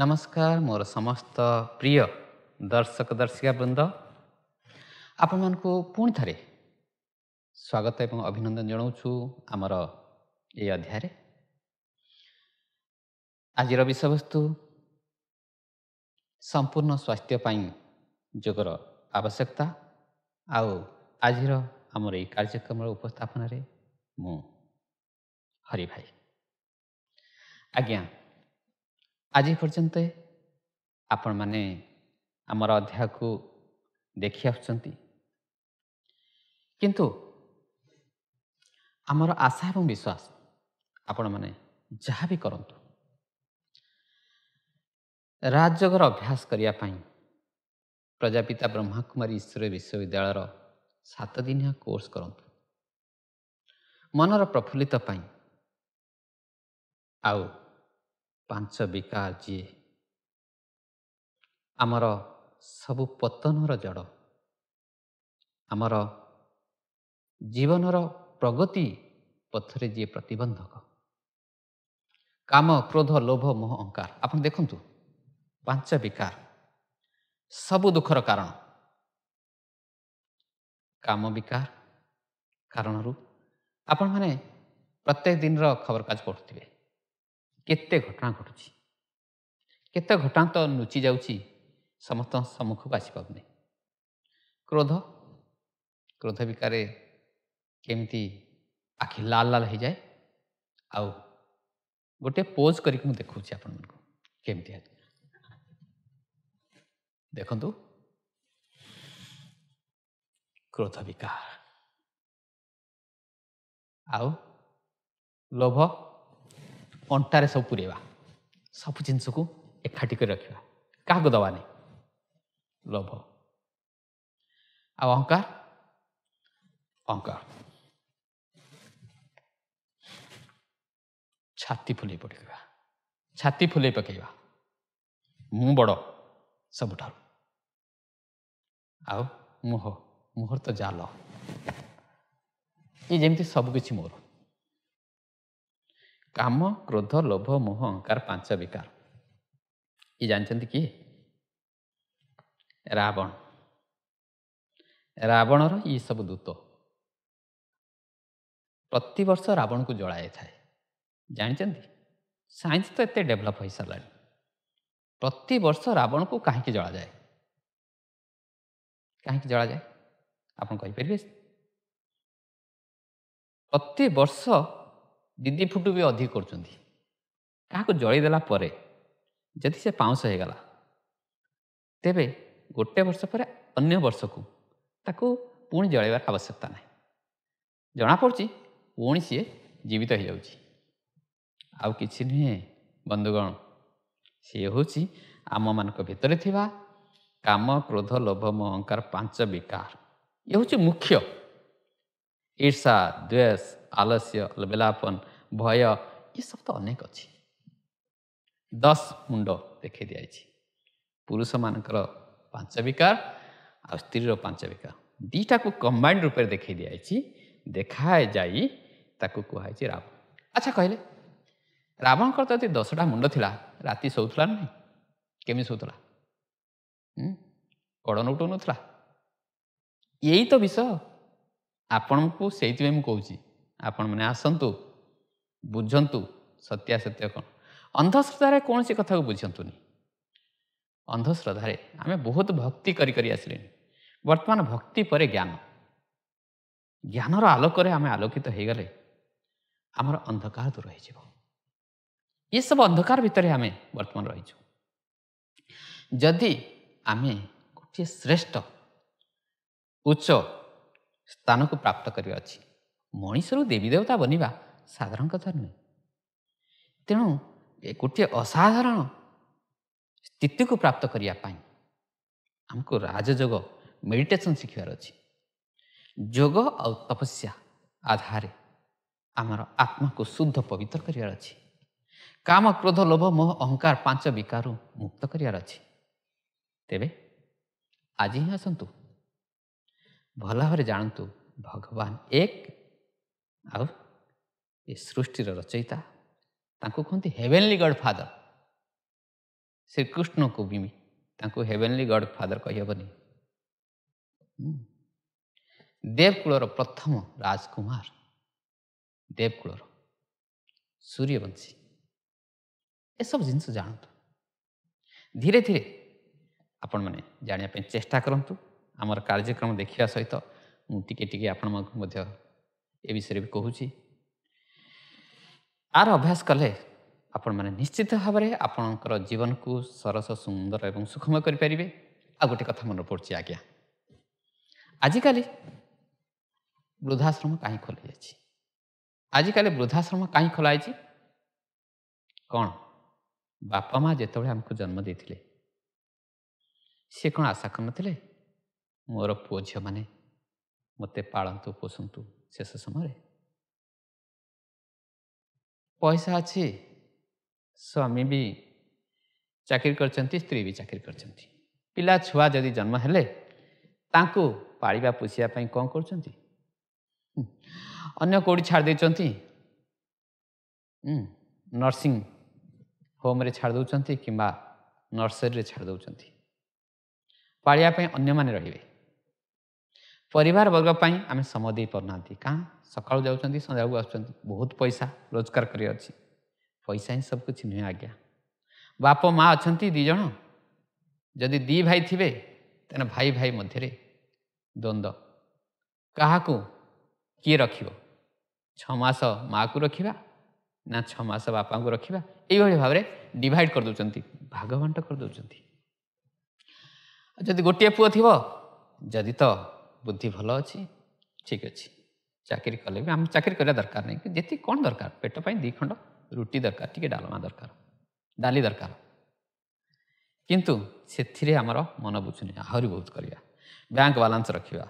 ନମସ୍କାର ମୋର ସମସ୍ତ ପ୍ରିୟ ଦର୍ଶକ ଦର୍ଶିକା ବୃନ୍ଦ ଆପଣମାନଙ୍କୁ ପୁଣି ଥରେ ସ୍ୱାଗତ ଏବଂ ଅଭିନନ୍ଦନ ଜଣାଉଛୁ ଆମର ଏହି ଅଧ୍ୟାୟରେ ଆଜିର ବିଷୟବସ୍ତୁ ସମ୍ପୂର୍ଣ୍ଣ ସ୍ୱାସ୍ଥ୍ୟ ପାଇଁ ଯୋଗର ଆବଶ୍ୟକତା ଆଉ ଆଜିର ଆମର ଏଇ କାର୍ଯ୍ୟକ୍ରମର ଉପସ୍ଥାପନାରେ ମୁଁ ହରିଭାଇ ଆଜ୍ଞା ଆଜି ପର୍ଯ୍ୟନ୍ତ ଆପଣମାନେ ଆମର ଅଧ୍ୟାୟକୁ ଦେଖି ଆସୁଛନ୍ତି କିନ୍ତୁ ଆମର ଆଶା ଏବଂ ବିଶ୍ୱାସ ଆପଣମାନେ ଯାହା ବି କରନ୍ତୁ ରାଜଯୋଗର ଅଭ୍ୟାସ କରିବା ପାଇଁ ପ୍ରଜାପିତା ବ୍ରହ୍ମାକୁମାରୀ ଈଶ୍ୱର ବିଶ୍ୱବିଦ୍ୟାଳୟର ସାତଦିନିଆ କୋର୍ସ କରନ୍ତୁ ମନର ପ୍ରଫୁଲ୍ଲିତ ପାଇଁ ଆଉ ପାଞ୍ଚ ବିକା ଯିଏ ଆମର ସବୁ ପତନର ଜଡ଼ ଆମର ଜୀବନର ପ୍ରଗତି ପଥରେ ଯିଏ ପ୍ରତିବନ୍ଧକ କାମ କ୍ରୋଧ ଲୋଭ ମୋହ ଅଙ୍କାର ଆପଣ ଦେଖନ୍ତୁ ପାଞ୍ଚ ବିକାର ସବୁ ଦୁଃଖର କାରଣ କାମ ବିକାର କାରଣରୁ ଆପଣମାନେ ପ୍ରତ୍ୟେକ ଦିନର ଖବରକାଗଜ ପଢ଼ୁଥିବେ କେତେ ଘଟଣା ଘଟୁଛି କେତେ ଘଟଣା ତ ଲୁଚି ଯାଉଛି ସମସ୍ତଙ୍କ ସମ୍ମୁଖକୁ ଆସିପାରୁନି କ୍ରୋଧ କ୍ରୋଧ ବିକାରେ କେମିତି ଆଖି ଲାଲ ଲାଲ ହୋଇଯାଏ ଆଉ ଗୋଟିଏ ପୋଜ୍ କରିକି ମୁଁ ଦେଖାଉଛି ଆପଣମାନଙ୍କୁ କେମିତି ଦେଖନ୍ତୁ କ୍ରୋଧ ବିକାର ଆଉ ଲୋଭ ଅଣ୍ଟାରେ ସବୁ ପୁରେଇବା ସବୁ ଜିନିଷକୁ ଏକାଠି କରି ରଖିବା କାହାକୁ ଦେବାନି ଲୋଭ ଆଉ ଅହଙ୍କାର ଅହଙ୍କାର ଛାତି ଫୁଲେଇ ପକେଇବା ଛାତି ଫୁଲେଇ ପକେଇବା ମୁଁ ବଡ଼ ସବୁଠାରୁ ଆଉ ମୁହଁ ମୁହଁର ତ ଜାଲ ଇଏ ଯେମିତି ସବୁକିଛି ମୋର କାମ କ୍ରୋଧ ଲୋଭ ମୋହ ଅହଙ୍କାର ପାଞ୍ଚ ବିକାର ଇଏ ଜାଣିଛନ୍ତି କିଏ ରାବଣ ରାବଣର ଇଏ ସବୁ ଦୂତ ପ୍ରତିବର୍ଷ ରାବଣକୁ ଜଳାଯାଇଥାଏ ଜାଣିଛନ୍ତି ସାଇନ୍ସ ତ ଏତେ ଡେଭଲପ୍ ହୋଇସାରିଲାଣି ପ୍ରତିବର୍ଷ ରାବଣକୁ କାହିଁକି ଜଳାଯାଏ କାହିଁକି ଜଳାଯାଏ ଆପଣ କହିପାରିବେ ପ୍ରତିବର୍ଷ ଦୁଇ ଦୁଇ ଫୁଟ ବି ଅଧିକ କରୁଛନ୍ତି କାହାକୁ ଜଳିଦେଲା ପରେ ଯଦି ସେ ପାଉଁଶ ହେଇଗଲା ତେବେ ଗୋଟେ ବର୍ଷ ପରେ ଅନ୍ୟ ବର୍ଷକୁ ତାକୁ ପୁଣି ଜଳାଇବାର ଆବଶ୍ୟକତା ନାହିଁ ଜଣାପଡ଼ୁଛି ପୁଣି ସିଏ ଜୀବିତ ହେଇଯାଉଛି ଆଉ କିଛି ନୁହେଁ ବନ୍ଧୁଗଣ ସିଏ ହେଉଛି ଆମମାନଙ୍କ ଭିତରେ ଥିବା କାମ କ୍ରୋଧ ଲୋଭ ମୋହ ଅହଙ୍କାର ପାଞ୍ଚ ବିକାର ଇଏ ହେଉଛି ମୁଖ୍ୟ ଈର୍ଷା ଦ୍ୱେଷ ଆଲସ୍ୟ ଲବେଲାପନ ଭୟ ଏସବୁ ତ ଅନେକ ଅଛି ଦଶ ମୁଣ୍ଡ ଦେଖେଇ ଦିଆଯାଇଛି ପୁରୁଷମାନଙ୍କର ପାଞ୍ଚ ବିକାର ଆଉ ସ୍ତ୍ରୀର ପାଞ୍ଚ ବିକାର ଦୁଇଟାକୁ କମ୍ବାଇଣ୍ଡ ରୂପରେ ଦେଖେଇ ଦିଆଯାଇଛି ଦେଖାଯାଇ ତାକୁ କୁହାଯାଇଛି ରାବଣ ଆଚ୍ଛା କହିଲେ ରାବଣଙ୍କର ତ ଯଦି ଦଶଟା ମୁଣ୍ଡ ଥିଲା ରାତି ଶୋଉଥିଲା ନାହିଁ କେମିତି ଶୋଉଥିଲା କଡ଼ନ ଉଠଉନଥିଲା ଏଇ ତ ବିଷୟ ଆପଣଙ୍କୁ ସେଇଥିପାଇଁ ମୁଁ କହୁଛି ଆପଣମାନେ ଆସନ୍ତୁ ବୁଝନ୍ତୁ ସତ୍ୟା ସତ୍ୟ କ'ଣ ଅନ୍ଧଶ୍ରଦ୍ଧାରେ କୌଣସି କଥାକୁ ବୁଝନ୍ତୁନି ଅନ୍ଧଶ୍ରଦ୍ଧାରେ ଆମେ ବହୁତ ଭକ୍ତି କରି କରି ଆସିଲେଣି ବର୍ତ୍ତମାନ ଭକ୍ତି ପରେ ଜ୍ଞାନ ଜ୍ଞାନର ଆଲୋକରେ ଆମେ ଆଲୋକିତ ହୋଇଗଲେ ଆମର ଅନ୍ଧକାର ଦୂର ହୋଇଯିବ ଏସବୁ ଅନ୍ଧକାର ଭିତରେ ଆମେ ବର୍ତ୍ତମାନ ରହିଛୁ ଯଦି ଆମେ ଗୋଟିଏ ଶ୍ରେଷ୍ଠ ଉଚ୍ଚ ସ୍ଥାନକୁ ପ୍ରାପ୍ତ କରିବା ଅଛି ମଣିଷରୁ ଦେବୀ ଦେବତା ବନିବା ସାଧାରଣ କଥା ନୁହେଁ ତେଣୁ ଗୋଟିଏ ଅସାଧାରଣ ସ୍ଥିତିକୁ ପ୍ରାପ୍ତ କରିବା ପାଇଁ ଆମକୁ ରାଜଯୋଗ ମେଡ଼ିଟେସନ୍ ଶିଖିବାର ଅଛି ଯୋଗ ଆଉ ତପସ୍ୟା ଆଧାରରେ ଆମର ଆତ୍ମାକୁ ଶୁଦ୍ଧ ପବିତ୍ର କରିବାର ଅଛି କାମ କ୍ରୋଧ ଲୋଭ ମୋହ ଅହଙ୍କାର ପାଞ୍ଚ ବିକାରରୁ ମୁକ୍ତ କରିବାର ଅଛି ତେବେ ଆଜି ହିଁ ଆସନ୍ତୁ ଭଲ ଭାବରେ ଜାଣନ୍ତୁ ଭଗବାନ ଏକ ଆଉ ଏ ସୃଷ୍ଟିର ରଚୟିତା ତାଙ୍କୁ କୁହନ୍ତି ହେଭେନଲି ଗଡ଼ ଫାଦର ଶ୍ରୀକୃଷ୍ଣଙ୍କୁ ବି ତାଙ୍କୁ ହେଭେନ୍ଲି ଗଡ଼ ଫାଦର କହିହେବନି ଦେବକୁଳର ପ୍ରଥମ ରାଜକୁମାର ଦେବକୁଳର ସୂର୍ଯ୍ୟବଂଶୀ ଏସବୁ ଜିନିଷ ଜାଣନ୍ତୁ ଧୀରେ ଧୀରେ ଆପଣମାନେ ଜାଣିବା ପାଇଁ ଚେଷ୍ଟା କରନ୍ତୁ ଆମର କାର୍ଯ୍ୟକ୍ରମ ଦେଖିବା ସହିତ ମୁଁ ଟିକେ ଟିକେ ଆପଣମାନଙ୍କୁ ମଧ୍ୟ ଏ ବିଷୟରେ ବି କହୁଛି ଆର ଅଭ୍ୟାସ କଲେ ଆପଣମାନେ ନିଶ୍ଚିତ ଭାବରେ ଆପଣଙ୍କର ଜୀବନକୁ ସରସ ସୁନ୍ଦର ଏବଂ ସୁଖମୟ କରିପାରିବେ ଆଉ ଗୋଟେ କଥା ମନେ ପଡ଼ୁଛି ଆଜ୍ଞା ଆଜିକାଲି ବୃଦ୍ଧାଶ୍ରମ କାହିଁ ଖୋଲାଯାଇଛି ଆଜିକାଲି ବୃଦ୍ଧାଶ୍ରମ କାହିଁ ଖୋଲାଯାଇଛି କ'ଣ ବାପା ମା ଯେତେବେଳେ ଆମକୁ ଜନ୍ମ ଦେଇଥିଲେ ସେ କ'ଣ ଆଶା କରିନଥିଲେ ମୋର ପୁଅ ଝିଅମାନେ ମୋତେ ପାଳନ୍ତୁ ପୋଷନ୍ତୁ ଶେଷ ସମୟରେ ପଇସା ଅଛି ସ୍ୱାମୀ ବି ଚାକିରି କରିଛନ୍ତି ସ୍ତ୍ରୀ ବି ଚାକିରି କରିଛନ୍ତି ପିଲା ଛୁଆ ଯଦି ଜନ୍ମ ହେଲେ ତାଙ୍କୁ ପାଳିବା ପୋଷିବା ପାଇଁ କ'ଣ କରୁଛନ୍ତି ଅନ୍ୟ କେଉଁଠି ଛାଡ଼ି ଦେଇଛନ୍ତି ନର୍ସିଂ ହୋମ୍ରେ ଛାଡ଼ି ଦେଉଛନ୍ତି କିମ୍ବା ନର୍ସରୀରେ ଛାଡ଼ି ଦେଉଛନ୍ତି ପାଳିବା ପାଇଁ ଅନ୍ୟମାନେ ରହିବେ ପରିବାର ବର୍ଗ ପାଇଁ ଆମେ ସମୟ ଦେଇପାରୁନାହାନ୍ତି କାଁ ସକାଳୁ ଯାଉଛନ୍ତି ସନ୍ଧ୍ୟାବେଳକୁ ଆସୁଛନ୍ତି ବହୁତ ପଇସା ରୋଜଗାର କରିଅଛି ପଇସା ହିଁ ସବୁ କିଛି ନୁହେଁ ଆଜ୍ଞା ବାପ ମା' ଅଛନ୍ତି ଦୁଇ ଜଣ ଯଦି ଦୁଇ ଭାଇ ଥିବେ ତାହେଲେ ଭାଇ ଭାଇ ମଧ୍ୟରେ ଦ୍ୱନ୍ଦ୍ୱ କାହାକୁ କିଏ ରଖିବ ଛଅ ମାସ ମା'କୁ ରଖିବା ନା ଛଅ ମାସ ବାପାଙ୍କୁ ରଖିବା ଏଇଭଳି ଭାବରେ ଡିଭାଇଡ଼ କରିଦେଉଛନ୍ତି ଭାଗବଣ୍ଟ କରିଦେଉଛନ୍ତି ଯଦି ଗୋଟିଏ ପୁଅ ଥିବ ଯଦି ତ बुद्धि भल अच्छी ठीक अच्छे चाकरी कले भी आम चाकरी करा दरकार नहीं जी कौन दरकार पेटपाई दी खंड रुटी दरकार टी डालमा दरकार डाली दरकार किंतु से आमर मन बुझुनि आहरी बहुत करवा बैंक बालांस रखा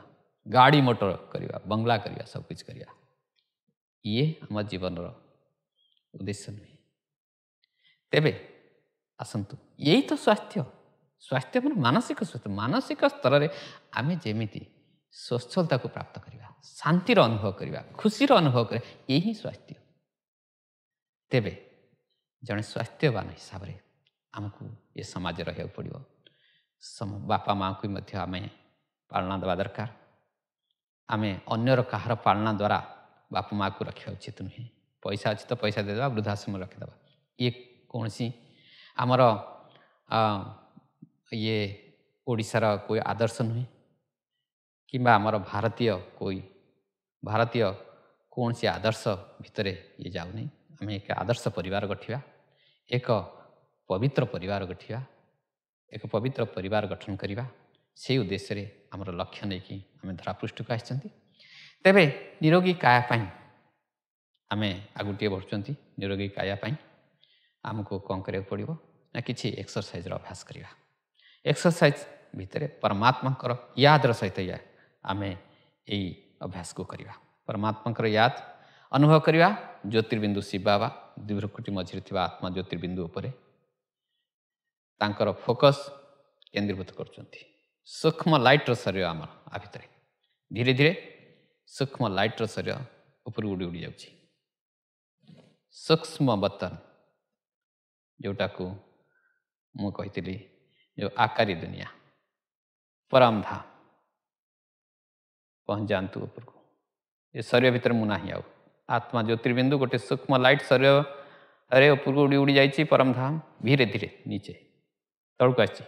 गाड़ी मोटर करवा बंगला करवा सबकिछ ये आम जीवन उद्देश्य नुह तेब आसतु यही तो स्वास्थ्य स्वास्थ्य मैं मानसिक स्वास्थ्य मानसिक स्तर में आम जमी ସ୍ୱଚ୍ଛଳତାକୁ ପ୍ରାପ୍ତ କରିବା ଶାନ୍ତିର ଅନୁଭବ କରିବା ଖୁସିର ଅନୁଭବ କରିବା ହିଁ ସ୍ୱାସ୍ଥ୍ୟ ତେବେ ଜଣେ ସ୍ୱାସ୍ଥ୍ୟବାନ ହିସାବରେ ଆମକୁ ଏ ସମାଜ ରହିବାକୁ ପଡ଼ିବ ବାପା ମାଆଙ୍କୁ ମଧ୍ୟ ଆମେ ପାଳନା ଦେବା ଦରକାର ଆମେ ଅନ୍ୟର କାହାର ପାଳନା ଦ୍ୱାରା ବାପା ମାଆକୁ ରଖିବା ଉଚିତ ନୁହେଁ ପଇସା ଅଛି ତ ପଇସା ଦେଇଦେବା ବୃଦ୍ଧାଶ୍ରମ ରଖିଦେବା ଇଏ କୌଣସି ଆମର ଇଏ ଓଡ଼ିଶାର କେଉଁ ଆଦର୍ଶ ନୁହେଁ କିମ୍ବା ଆମର ଭାରତୀୟ କୋଇ ଭାରତୀୟ କୌଣସି ଆଦର୍ଶ ଭିତରେ ଇଏ ଯାଉନି ଆମେ ଏକ ଆଦର୍ଶ ପରିବାର ଗଠିବା ଏକ ପବିତ୍ର ପରିବାର ଗଠିବା ଏକ ପବିତ୍ର ପରିବାର ଗଠନ କରିବା ସେଇ ଉଦ୍ଦେଶ୍ୟରେ ଆମର ଲକ୍ଷ୍ୟ ନେଇକି ଆମେ ଧରାପୃଷ୍ଠକୁ ଆସିଛନ୍ତି ତେବେ ନିରୋଗୀ କାୟା ପାଇଁ ଆମେ ଆଗୁଟିଏ ବଢ଼ୁଛନ୍ତି ନିରୋଗୀ କାୟା ପାଇଁ ଆମକୁ କ'ଣ କରିବାକୁ ପଡ଼ିବ ନା କିଛି ଏକ୍ସରସାଇଜ୍ର ଅଭ୍ୟାସ କରିବା ଏକ୍ସରସାଇଜ୍ ଭିତରେ ପରମାତ୍ମାଙ୍କର ୟାଦର ସହିତ ୟା ଆମେ ଏଇ ଅଭ୍ୟାସକୁ କରିବା ପରମାତ୍ମାଙ୍କର ୟାଦ ଅନୁଭବ କରିବା ଜ୍ୟୋତିର୍ବିନ୍ଦୁ ଶିବା ବା ଦିଭ୍ରକୁଟି ମଝିରେ ଥିବା ଆତ୍ମା ଜ୍ୟୋତିର୍ବିନ୍ଦୁ ଉପରେ ତାଙ୍କର ଫୋକସ୍ କେନ୍ଦ୍ରୀଭୂତ କରୁଛନ୍ତି ସୂକ୍ଷ୍ମ ଲାଇଟ୍ର ଶରୀର ଆମର ଆ ଭିତରେ ଧୀରେ ଧୀରେ ସୂକ୍ଷ୍ମ ଲାଇଟ୍ର ଶରୀର ଉପରୁ ଉଡ଼ି ଉଡ଼ି ଯାଉଛି ସୂକ୍ଷ୍ମ ବତନ ଯେଉଁଟାକୁ ମୁଁ କହିଥିଲି ଯେଉଁ ଆକାରୀ ଦୁନିଆ ପରମଧାମ ପହଞ୍ଚାନ୍ତୁ ଉପରକୁ ଏ ଶରୀର ଭିତରେ ମୁଁ ନାହିଁ ଆଉ ଆତ୍ମା ଜ୍ୟୋତିର୍ବିନ୍ଦୁ ଗୋଟେ ସୂକ୍ଷ୍ମ ଲାଇଟ୍ ଶରୀରରେ ଉପରକୁ ଉଡ଼ି ଉଡ଼ି ଯାଇଛି ପରମଧାମ ଧୀରେ ଧୀରେ ନିଚେ ତଳକୁ ଆସିଛି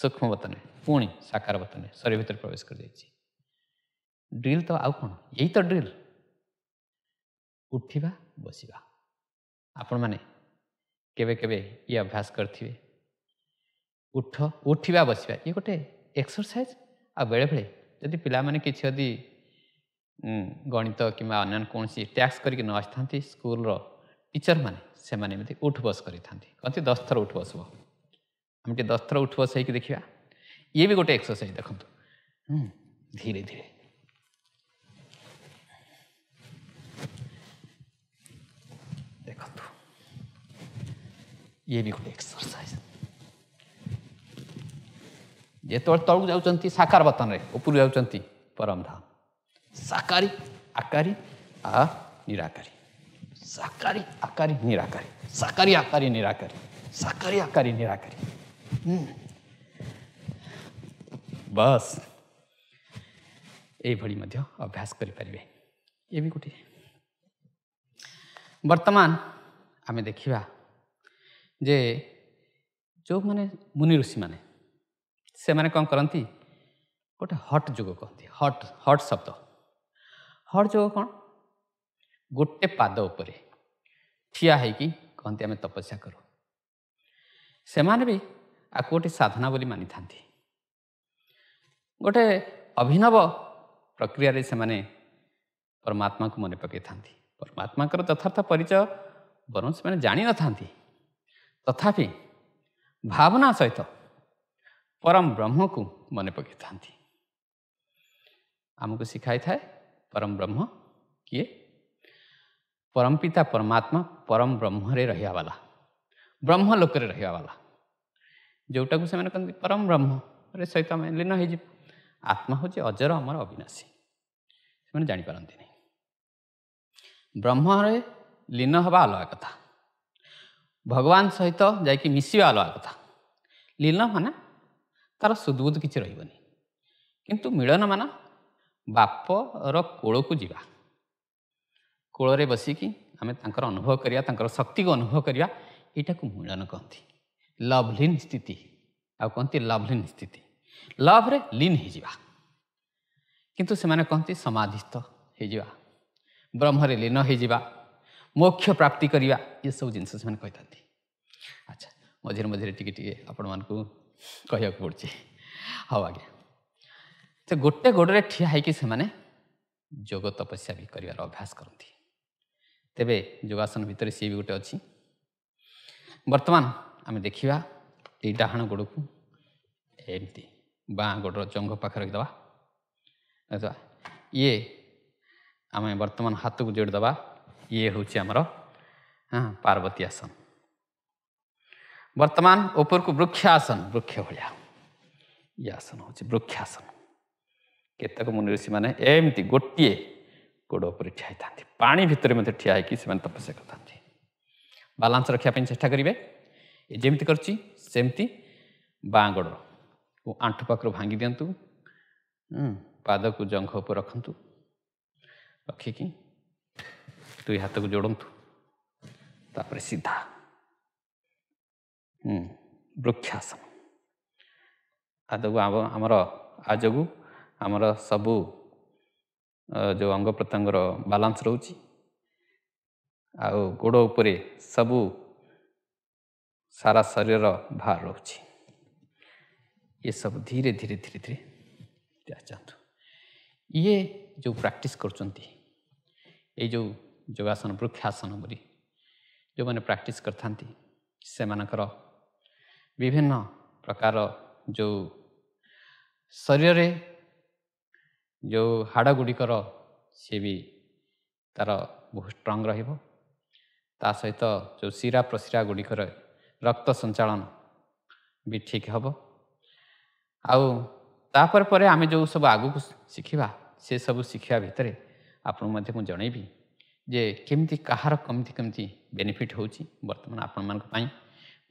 ସୂକ୍ଷ୍ମ ବତନେ ପୁଣି ସାକାର ବତନେ ଶରୀର ଭିତରେ ପ୍ରବେଶ କରିଯାଇଛି ଡ୍ରିଲ୍ ତ ଆଉ କ'ଣ ଏଇ ତ ଡ୍ରିଲ୍ ଉଠିବା ବସିବା ଆପଣମାନେ କେବେ କେବେ ଇଏ ଅଭ୍ୟାସ କରିଥିବେ ଉଠ ଉଠିବା ବସିବା ଇଏ ଗୋଟେ ଏକ୍ସରସାଇଜ୍ ଆଉ ବେଳେବେଳେ यदि जदि पाने यदि गणित कि अन्य कौन टैक्स कर स्कूल टीचर मैंने उठ बस करती दस थर उठ बस आम टे दस थर उठ बस हो देखा ये भी गोटे एक्सरसाइज देखो धीरे धीरे देखो ये भी गोटे एक्सरसाइज जिते तौक जा साकार बतन उपरू जा परम धाम साकारी आकारी आ निराकारी साकारी आकारी निराकारी साकारी आकारी निराकारी साकारी आकारी निराकारी बस यही अभ्यास करें गोटे बर्तमान आम देखा जे जो मैंने मुनि ऋषि मैंने ସେମାନେ କ'ଣ କରନ୍ତି ଗୋଟେ ହଟ୍ ଯୋଗ କହନ୍ତି ହଟ୍ ହଟ୍ ଶବ୍ଦ ହଟ୍ ଯୋଗ କ'ଣ ଗୋଟେ ପାଦ ଉପରେ ଠିଆ ହେଇକି କହନ୍ତି ଆମେ ତପସ୍ୟା କରୁ ସେମାନେ ବି ଆକୁ ଗୋଟେ ସାଧନା ବୋଲି ମାନିଥାନ୍ତି ଗୋଟେ ଅଭିନବ ପ୍ରକ୍ରିୟାରେ ସେମାନେ ପରମାତ୍ମାକୁ ମନେ ପକାଇଥାନ୍ତି ପରମାତ୍ମାଙ୍କର ଯଥାର୍ଥ ପରିଚୟ ବରଂ ସେମାନେ ଜାଣିନଥାନ୍ତି ତଥାପି ଭାବନା ସହିତ परम ब्रह्म को मन पकड़ आमको शिखाई थाए परम ब्रह्म किए परम पिता परमात्मा परम ब्रह्म रहीवाला ब्रह्म लोक रहीवाला जोटा को से परम ब्रह्म सहित आम लीन हो आत्मा हूँ अजर अमर अविनाशी से जापारती नहीं ब्रह्म लीन हवा अलवा कथा भगवान सहित जाकि अलग कथा लीन माना ତା'ର ସୁଦବୁଦ କିଛି ରହିବନି କିନ୍ତୁ ମିଳନ ମାନ ବାପର କୋଳକୁ ଯିବା କୋଳରେ ବସିକି ଆମେ ତାଙ୍କର ଅନୁଭବ କରିବା ତାଙ୍କର ଶକ୍ତିକୁ ଅନୁଭବ କରିବା ଏଇଟାକୁ ମିଳନ କହନ୍ତି ଲଭ୍ଲିନ୍ ସ୍ଥିତି ଆଉ କହନ୍ତି ଲଭ୍ଲିନ୍ ସ୍ଥିତି ଲଭ୍ରେ ଲିନ୍ ହେଇଯିବା କିନ୍ତୁ ସେମାନେ କହନ୍ତି ସମାଧିସ୍ଥ ହେଇଯିବା ବ୍ରହ୍ମରେ ଲୀନ ହେଇଯିବା ମୋକ୍ଷ ପ୍ରାପ୍ତି କରିବା ଏସବୁ ଜିନିଷ ସେମାନେ କହିଥାନ୍ତି ଆଚ୍ଛା ମଝିରେ ମଝିରେ ଟିକେ ଟିକେ ଆପଣମାନଙ୍କୁ କହିବାକୁ ପଡ଼ୁଛି ହଉ ଆଜ୍ଞା ସେ ଗୋଟେ ଗୋଡ଼ରେ ଠିଆ ହେଇକି ସେମାନେ ଯୋଗ ତପସ୍ୟା ବି କରିବାର ଅଭ୍ୟାସ କରନ୍ତି ତେବେ ଯୋଗାସନ ଭିତରେ ସିଏ ବି ଗୋଟେ ଅଛି ବର୍ତ୍ତମାନ ଆମେ ଦେଖିବା ଏଇ ଡାହାଣ ଗୋଡ଼କୁ ଏମିତି ବାଁ ଗୋଡ଼ର ଜଙ୍ଘ ପାଖରେ ରଖିଦେବା ରଖିଦେବା ଇଏ ଆମେ ବର୍ତ୍ତମାନ ହାତକୁ ଯୋଡ଼ିଦେବା ଇଏ ହେଉଛି ଆମର ହଁ ପାର୍ବତୀ ଆସନ વર્તમાન ઉપર કો વૃક્ષાસન વૃક્ષ ભળ્યા યાસન હોચી વૃક્ષાસન કેતક મુનિ ઋષિ માને એમતિ ગોટીએ ଗୋଡ଼ ଉପରେ ଠିଆ ହେଇଥାନ୍ତି ପାଣି ଭିତରେ ମଧ୍ୟ ଠିଆ ହେଇକି ସେମାନେ ତପସ୍ୟା କରିଥାନ୍ତି ବାଲାନ୍ସ ରଖିବା ପାଇଁ ଚେଷ୍ଟା କରିବେ ଏ ଯେମିତି କରୁଛି ସେମିତି ବାଁ ଗୋଡ଼କୁ ଆଣ୍ଠୁ ପାଖରୁ ଭାଙ୍ଗି ଦିଅନ୍ତୁ ପାଦକୁ ଜଙ୍ଘ ଉପରେ ରଖନ୍ତୁ ରଖିକି ଦୁଇ ହାତକୁ ଯୋଡ଼ନ୍ତୁ ତାପରେ ସିଧା ବୃକ୍ଷାସନ ଆଦକୁ ଆମର ଆ ଯୋଗୁଁ ଆମର ସବୁ ଯେଉଁ ଅଙ୍ଗ ପ୍ରତ୍ୟଙ୍ଗର ବାଲାନ୍ସ ରହୁଛି ଆଉ ଗୋଡ଼ ଉପରେ ସବୁ ସାରା ଶରୀରର ଭାର ରହୁଛି ଏସବୁ ଧୀରେ ଧୀରେ ଧୀରେ ଧୀରେ ଆସନ୍ତୁ ଇଏ ଯେଉଁ ପ୍ରାକ୍ଟିସ୍ କରୁଛନ୍ତି ଏଇ ଯେଉଁ ଯୋଗାସନ ବୃକ୍ଷାସନ ବୋଲି ଯେଉଁମାନେ ପ୍ରାକ୍ଟିସ୍ କରିଥାନ୍ତି ସେମାନଙ୍କର ବିଭିନ୍ନ ପ୍ରକାର ଯେଉଁ ଶରୀରରେ ଯେଉଁ ହାଡ଼ ଗୁଡ଼ିକର ସିଏ ବି ତା'ର ବହୁତ ଷ୍ଟ୍ରଙ୍ଗ ରହିବ ତା ସହିତ ଯେଉଁ ଶିରା ପ୍ରଶିରା ଗୁଡ଼ିକର ରକ୍ତ ସଞ୍ଚାଳନ ବି ଠିକ୍ ହେବ ଆଉ ତାପରେ ପରେ ଆମେ ଯେଉଁ ସବୁ ଆଗକୁ ଶିଖିବା ସେସବୁ ଶିଖିବା ଭିତରେ ଆପଣଙ୍କୁ ମଧ୍ୟ ମୁଁ ଜଣାଇବି ଯେ କେମିତି କାହାର କେମିତି କେମିତି ବେନିଫିଟ୍ ହେଉଛି ବର୍ତ୍ତମାନ ଆପଣମାନଙ୍କ ପାଇଁ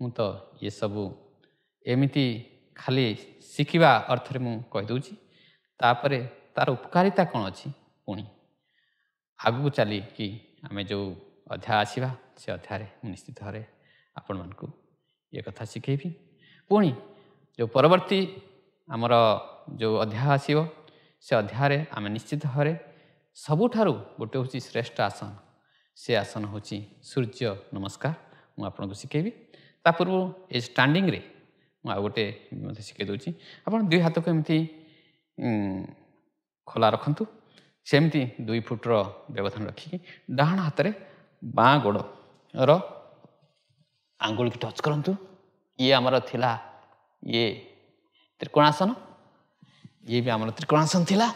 ମୁଁ ତ ଇଏ ସବୁ ଏମିତି ଖାଲି ଶିଖିବା ଅର୍ଥରେ ମୁଁ କହିଦେଉଛି ତାପରେ ତା'ର ଉପକାରିତା କ'ଣ ଅଛି ପୁଣି ଆଗକୁ ଚାଲିକି ଆମେ ଯେଉଁ ଅଧ୍ୟାୟ ଆସିବା ସେ ଅଧ୍ୟାୟରେ ମୁଁ ନିଶ୍ଚିତ ଭାବରେ ଆପଣମାନଙ୍କୁ ଏ କଥା ଶିଖେଇବି ପୁଣି ଯେଉଁ ପରବର୍ତ୍ତୀ ଆମର ଯେଉଁ ଅଧ୍ୟାୟ ଆସିବ ସେ ଅଧ୍ୟାୟରେ ଆମେ ନିଶ୍ଚିତ ଭାବରେ ସବୁଠାରୁ ଗୋଟେ ହେଉଛି ଶ୍ରେଷ୍ଠ ଆସନ ସେ ଆସନ ହେଉଛି ସୂର୍ଯ୍ୟ ନମସ୍କାର ମୁଁ ଆପଣଙ୍କୁ ଶିଖେଇବି ତା ପୂର୍ବରୁ ଏ ଷ୍ଟାଣ୍ଡିଂରେ ମୁଁ ଆଉ ଗୋଟେ ମଧ୍ୟ ଶିଖେଇ ଦେଉଛି ଆପଣ ଦୁଇ ହାତକୁ ଏମିତି ଖୋଲା ରଖନ୍ତୁ ସେମିତି ଦୁଇ ଫୁଟ୍ର ବ୍ୟବଧାନ ରଖିକି ଡାହାଣ ହାତରେ ବାଁ ଗୋଡ଼ର ଆଙ୍ଗୁଳିକି ଟଚ୍ କରନ୍ତୁ ଇଏ ଆମର ଥିଲା ଇଏ ତ୍ରିକୋଣାସନ ଇଏ ବି ଆମର ତ୍ରିକୋଣାସନ ଥିଲା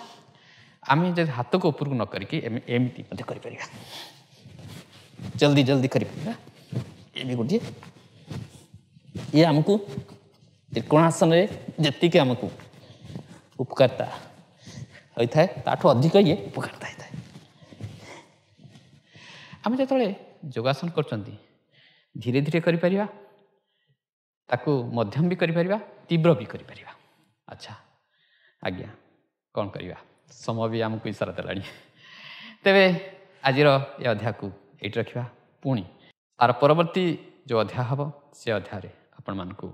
ଆମେ ଯଦି ହାତକୁ ଉପରକୁ ନ କରିକି ଏମିତି ମଧ୍ୟ କରିପାରିବା ଜଲ୍ଦି ଜଲ୍ଦି କରିପାରିବା ଏବେ ଗୋଟିଏ ଇଏ ଆମକୁ ତ୍ରିକୋଣାସନରେ ଯେତିକି ଆମକୁ ଉପକାରିତା ହୋଇଥାଏ ତାଠୁ ଅଧିକ ଇଏ ଉପକାରିତା ହୋଇଥାଏ ଆମେ ଯେତେବେଳେ ଯୋଗାସନ କରୁଛନ୍ତି ଧୀରେ ଧୀରେ କରିପାରିବା ତାକୁ ମଧ୍ୟମ ବି କରିପାରିବା ତୀବ୍ର ବି କରିପାରିବା ଆଚ୍ଛା ଆଜ୍ଞା କ'ଣ କରିବା ସମୟ ବି ଆମକୁ ଇସାରା ଦେଲାଣି ତେବେ ଆଜିର ଏ ଅଧ୍ୟାୟକୁ ଏଇଠି ରଖିବା ପୁଣି ଆର ପରବର୍ତ୍ତୀ ଯେଉଁ ଅଧ୍ୟାୟ ହେବ ସେ ଅଧ୍ୟାୟରେ ଆପଣମାନଙ୍କୁ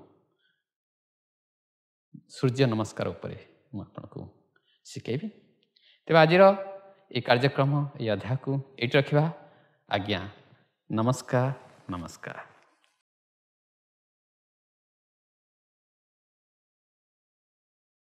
ସୂର୍ଯ୍ୟ ନମସ୍କାର ଉପରେ ମୁଁ ଆପଣଙ୍କୁ ଶିଖେଇବି ତେବେ ଆଜିର ଏଇ କାର୍ଯ୍ୟକ୍ରମ ଏଇ ଅଧ୍ୟାୟକୁ ଏଇଠି ରଖିବା ଆଜ୍ଞା ନମସ୍କାର ନମସ୍କାର